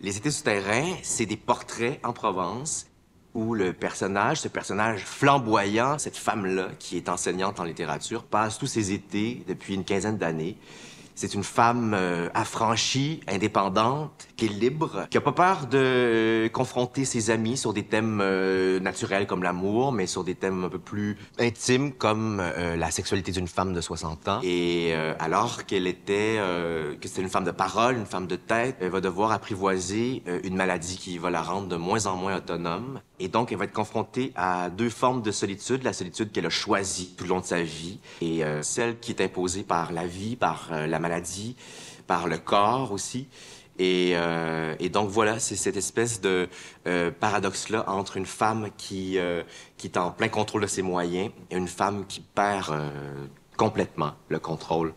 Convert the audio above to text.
Les étés souterrains, c'est des portraits en Provence où le personnage, ce personnage flamboyant, cette femme-là qui est enseignante en littérature, passe tous ses étés depuis une quinzaine d'années c'est une femme euh, affranchie, indépendante, qui est libre, qui a pas peur de confronter ses amis sur des thèmes euh, naturels comme l'amour, mais sur des thèmes un peu plus intimes comme euh, la sexualité d'une femme de 60 ans. Et alors qu'elle était, que c'est une femme de parole, une femme de tête, elle va devoir apprivoiser une maladie qui va la rendre de moins en moins autonome. Et donc, elle va être confrontée à deux formes de solitude. La solitude qu'elle a choisie tout le long de sa vie et euh, celle qui est imposée par la vie, par euh, la maladie, par le corps aussi. Et, euh, donc voilà, c'est cette espèce de paradoxe-là entre une femme qui, qui est en plein contrôle de ses moyens et une femme qui perd complètement le contrôle.